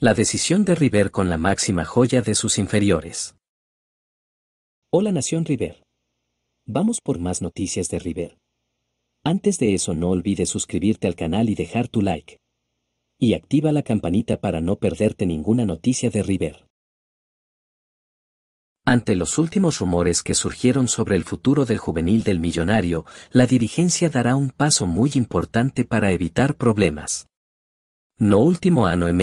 La decisión de River con la máxima joya de sus inferiores. Hola Nación River. Vamos por más noticias de River. Antes de eso no olvides suscribirte al canal y dejar tu like. Y activa la campanita para no perderte ninguna noticia de River. Ante los últimos rumores que surgieron sobre el futuro del juvenil del millonario, la dirigencia dará un paso muy importante para evitar problemas. No último año en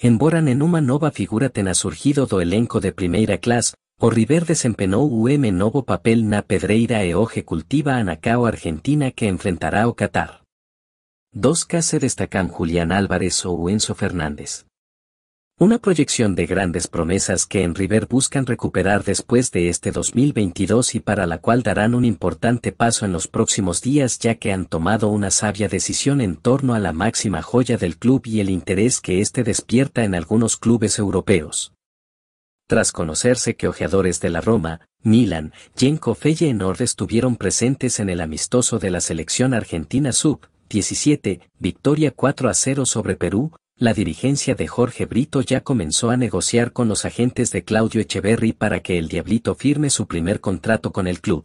Embora una nova figura tenha surgido do elenco de primera clase, o River desempenó UM novo papel na pedreira e oje cultiva anacao Argentina que enfrentará o Qatar. Dos K se destacan Julián Álvarez o Enzo Fernández. Una proyección de grandes promesas que en River buscan recuperar después de este 2022 y para la cual darán un importante paso en los próximos días ya que han tomado una sabia decisión en torno a la máxima joya del club y el interés que éste despierta en algunos clubes europeos. Tras conocerse que ojeadores de la Roma, Milan, en Feyenoord estuvieron presentes en el amistoso de la selección argentina sub-17, victoria 4 a 0 sobre Perú, la dirigencia de Jorge Brito ya comenzó a negociar con los agentes de Claudio Echeverry para que el Diablito firme su primer contrato con el club.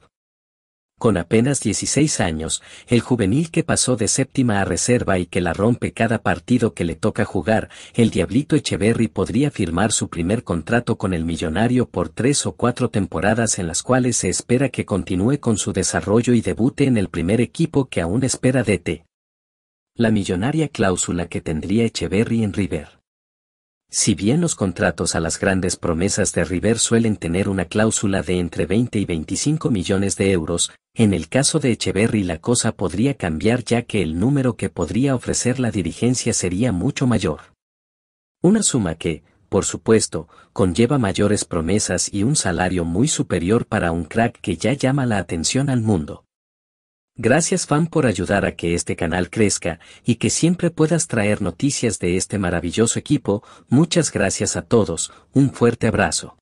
Con apenas 16 años, el juvenil que pasó de séptima a reserva y que la rompe cada partido que le toca jugar, el Diablito Echeverry podría firmar su primer contrato con el millonario por tres o cuatro temporadas en las cuales se espera que continúe con su desarrollo y debute en el primer equipo que aún espera DT la millonaria cláusula que tendría Echeverry en River. Si bien los contratos a las grandes promesas de River suelen tener una cláusula de entre 20 y 25 millones de euros, en el caso de Echeverry la cosa podría cambiar ya que el número que podría ofrecer la dirigencia sería mucho mayor. Una suma que, por supuesto, conlleva mayores promesas y un salario muy superior para un crack que ya llama la atención al mundo. Gracias fan por ayudar a que este canal crezca y que siempre puedas traer noticias de este maravilloso equipo. Muchas gracias a todos, un fuerte abrazo.